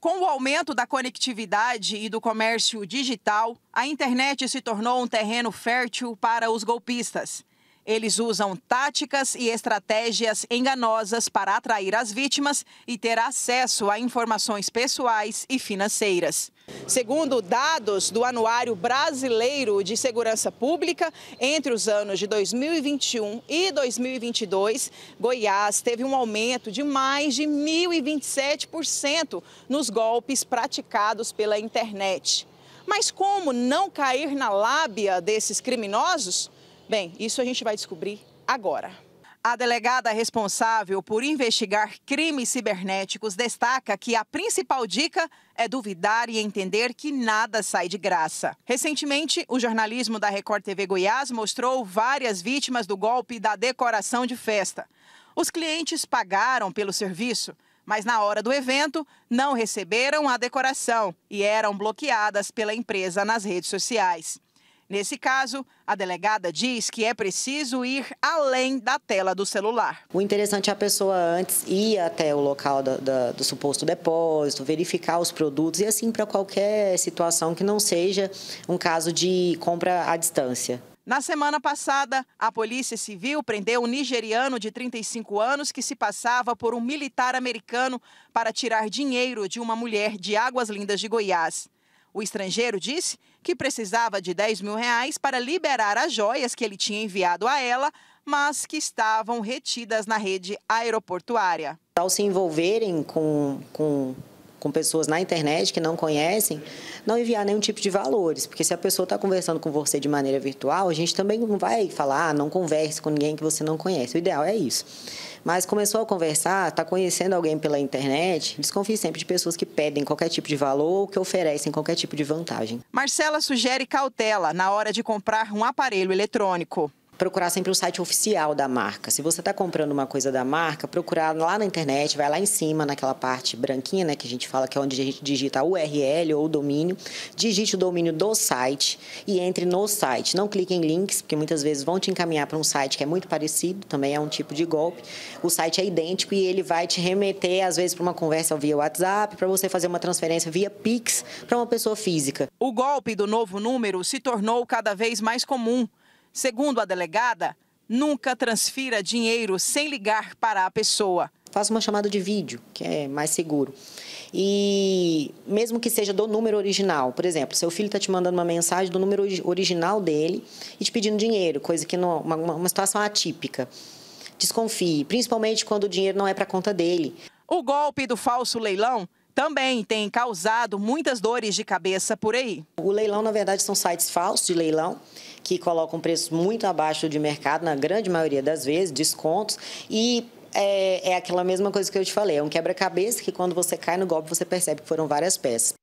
Com o aumento da conectividade e do comércio digital, a internet se tornou um terreno fértil para os golpistas. Eles usam táticas e estratégias enganosas para atrair as vítimas e ter acesso a informações pessoais e financeiras. Segundo dados do Anuário Brasileiro de Segurança Pública, entre os anos de 2021 e 2022, Goiás teve um aumento de mais de 1.027% nos golpes praticados pela internet. Mas como não cair na lábia desses criminosos? Bem, isso a gente vai descobrir agora. A delegada responsável por investigar crimes cibernéticos destaca que a principal dica é duvidar e entender que nada sai de graça. Recentemente, o jornalismo da Record TV Goiás mostrou várias vítimas do golpe da decoração de festa. Os clientes pagaram pelo serviço, mas na hora do evento não receberam a decoração e eram bloqueadas pela empresa nas redes sociais. Nesse caso, a delegada diz que é preciso ir além da tela do celular. O interessante é a pessoa antes ir até o local do, do, do suposto depósito, verificar os produtos e assim para qualquer situação que não seja um caso de compra à distância. Na semana passada, a Polícia Civil prendeu um nigeriano de 35 anos que se passava por um militar americano para tirar dinheiro de uma mulher de Águas Lindas de Goiás. O estrangeiro disse que precisava de 10 mil reais para liberar as joias que ele tinha enviado a ela, mas que estavam retidas na rede aeroportuária. Ao se envolverem com, com com pessoas na internet que não conhecem, não enviar nenhum tipo de valores, porque se a pessoa está conversando com você de maneira virtual, a gente também não vai falar, ah, não converse com ninguém que você não conhece. O ideal é isso. Mas começou a conversar, está conhecendo alguém pela internet, desconfie sempre de pessoas que pedem qualquer tipo de valor ou que oferecem qualquer tipo de vantagem. Marcela sugere cautela na hora de comprar um aparelho eletrônico procurar sempre o site oficial da marca. Se você está comprando uma coisa da marca, procurar lá na internet, vai lá em cima, naquela parte branquinha, né, que a gente fala que é onde a gente digita a URL ou o domínio, digite o domínio do site e entre no site. Não clique em links, porque muitas vezes vão te encaminhar para um site que é muito parecido, também é um tipo de golpe. O site é idêntico e ele vai te remeter, às vezes, para uma conversa via WhatsApp, para você fazer uma transferência via Pix para uma pessoa física. O golpe do novo número se tornou cada vez mais comum. Segundo a delegada, nunca transfira dinheiro sem ligar para a pessoa. Faça uma chamada de vídeo, que é mais seguro. E mesmo que seja do número original, por exemplo, seu filho está te mandando uma mensagem do número original dele e te pedindo dinheiro, coisa que não, uma, uma situação atípica. Desconfie, principalmente quando o dinheiro não é para conta dele. O golpe do falso leilão também tem causado muitas dores de cabeça por aí. O leilão, na verdade, são sites falsos de leilão que colocam preços muito abaixo de mercado, na grande maioria das vezes, descontos, e é, é, aquela mesma coisa que eu te falei, é um quebra-cabeça que quando você cai no golpe você percebe que foram várias peças.